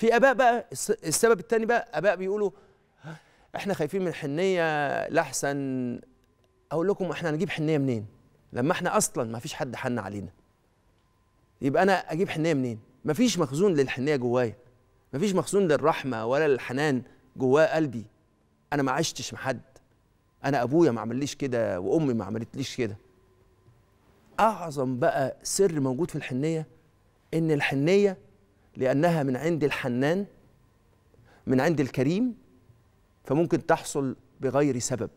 في اباء بقى السبب الثاني بقى اباء بيقولوا آه، احنا خايفين من الحنيه لاحسن اقول لكم احنا هنجيب حنيه منين لما احنا اصلا ما فيش حد حن علينا يبقى انا اجيب حنيه منين ما فيش مخزون للحنيه جوايا ما فيش مخزون للرحمه ولا للحنان جواه قلبي انا ما عشتش مع حد انا ابويا ما عمليش كده وامي ما عملتليش كده اعظم بقى سر موجود في الحنيه ان الحنيه لأنها من عند الحنان من عند الكريم فممكن تحصل بغير سبب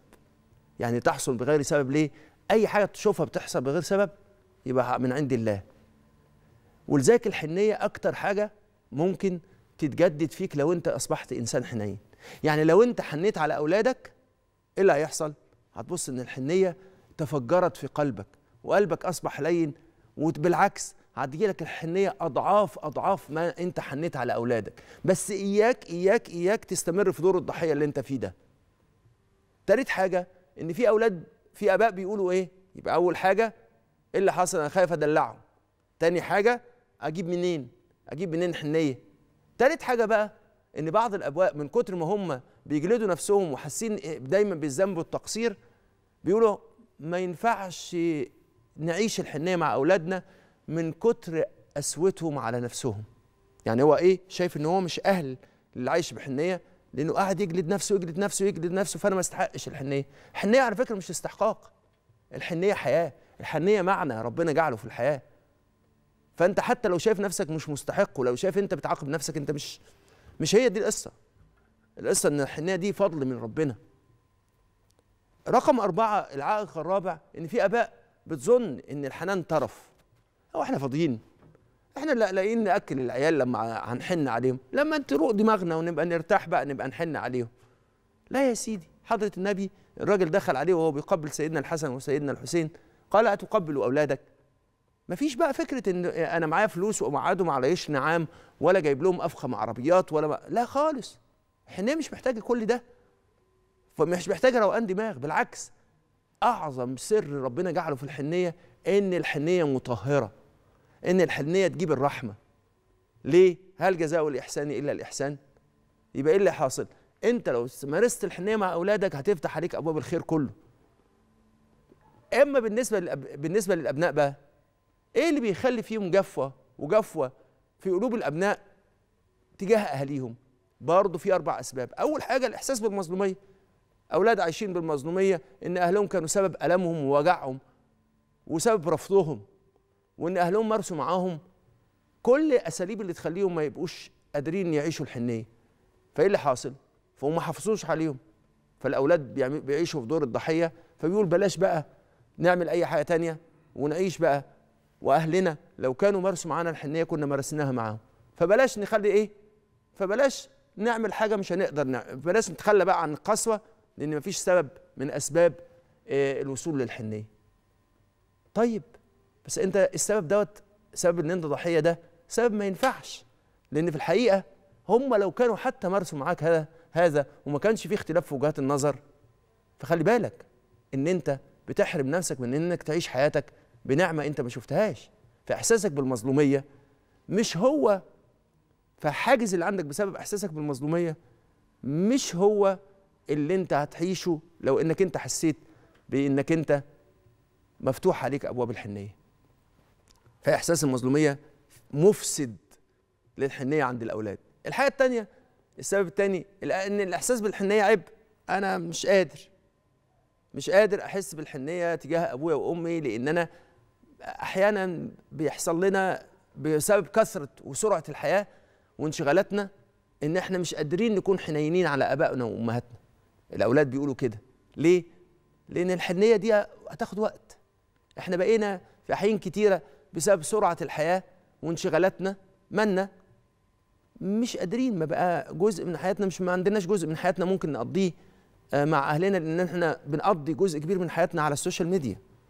يعني تحصل بغير سبب ليه أي حاجة تشوفها بتحصل بغير سبب يبقى من عند الله ولذلك الحنية أكتر حاجة ممكن تتجدد فيك لو أنت أصبحت إنسان حنين يعني لو أنت حنيت على أولادك إيه اللي هيحصل؟ هتبص إن الحنية تفجرت في قلبك وقلبك أصبح لين وبالعكس هتجيلك الحنيه اضعاف اضعاف ما انت حنيت على اولادك بس اياك اياك اياك تستمر في دور الضحيه اللي انت فيه ده تالت حاجه ان في اولاد في اباء بيقولوا ايه يبقى اول حاجه ايه اللي حصل انا خايف ادلعه تاني حاجه اجيب منين اجيب منين حنيه تالت حاجه بقى ان بعض الابواء من كتر ما هم بيجلدوا نفسهم وحاسين دايما بالذنب والتقصير بيقولوا ما ينفعش نعيش الحنيه مع اولادنا من كتر قسوتهم على نفسهم يعني هو ايه شايف ان هو مش اهل للعيش بحنيه لانه قاعد يجلد نفسه يجلد نفسه يجلد نفسه فانا ما استحقش الحنيه الحنيه على فكره مش استحقاق الحنيه حياه الحنيه معنى ربنا جعله في الحياه فانت حتى لو شايف نفسك مش مستحق ولو شايف انت بتعاقب نفسك انت مش مش هي دي القصه القصه ان الحنيه دي فضل من ربنا رقم أربعة العائق الرابع إن في آباء بتظن إن الحنان طرف هو احنا فاضيين احنا لا لاقيين ناكل العيال لما هنحن عليهم لما تروق دماغنا ونبقى نرتاح بقى نبقى نحن عليهم لا يا سيدي حضره النبي الراجل دخل عليه وهو بيقبل سيدنا الحسن وسيدنا الحسين قال اتقبل اولادك مفيش بقى فكره ان انا معايا فلوس ومعادهم على عيش نعام ولا جايب لهم افخم عربيات ولا بقى. لا خالص الحنيه مش محتاجه كل ده فمش محتاجه روقان دماغ بالعكس اعظم سر ربنا جعله في الحنيه ان الحنيه مطهره ان الحنيه تجيب الرحمه ليه هل جزاء الاحسان الا الاحسان يبقى ايه اللي حاصل انت لو مارست الحنيه مع اولادك هتفتح عليك ابواب الخير كله اما بالنسبه للأب... بالنسبه للابناء بقى ايه اللي بيخلي فيهم جفوه وجفوه في قلوب الابناء تجاه اهاليهم برضه في اربع اسباب اول حاجه الاحساس بالمظلوميه اولاد عايشين بالمظلوميه ان اهلهم كانوا سبب المهم ووجعهم وسبب رفضهم وان اهلهم مارسوا معاهم كل اساليب اللي تخليهم ما يبقوش قادرين يعيشوا الحنيه فايه اللي حاصل فهم ما حافظوش عليهم فالاولاد بيعيشوا في دور الضحيه فبيقول بلاش بقى نعمل اي حاجه تانية ونعيش بقى واهلنا لو كانوا مارسوا معانا الحنيه كنا مارسناها معاهم فبلاش نخلي ايه فبلاش نعمل حاجه مش هنقدر نعمل بلاش نتخلى بقى عن القسوه لان مفيش سبب من اسباب آه، الوصول للحنيه طيب بس انت السبب دوت سبب ان انت ضحيه ده سبب ما ينفعش لان في الحقيقه هم لو كانوا حتى مارسوا معاك هذا هذا وما كانش في اختلاف في وجهات النظر فخلي بالك ان انت بتحرم نفسك من انك تعيش حياتك بنعمه انت ما شفتهاش فاحساسك بالمظلوميه مش هو فالحاجز اللي عندك بسبب احساسك بالمظلوميه مش هو اللي انت هتعيشه لو انك انت حسيت بانك انت مفتوح عليك ابواب الحنيه فاحساس المظلوميه مفسد للحنيه عند الاولاد الحاجه الثانيه السبب الثاني ان الاحساس بالحنيه عبء انا مش قادر مش قادر احس بالحنيه تجاه ابويا وامي لان انا احيانا بيحصل لنا بسبب كثره وسرعه الحياه وانشغالاتنا ان احنا مش قادرين نكون حنينين على ابائنا وامهاتنا الاولاد بيقولوا كده ليه لان الحنيه دي هتاخد وقت احنا بقينا في حين كتيره بسبب سرعه الحياه وانشغالاتنا مالنا مش قادرين ما بقى جزء من حياتنا مش ما عندناش جزء من حياتنا ممكن نقضيه آه، مع اهلنا لان احنا بنقضي جزء كبير من حياتنا على السوشيال ميديا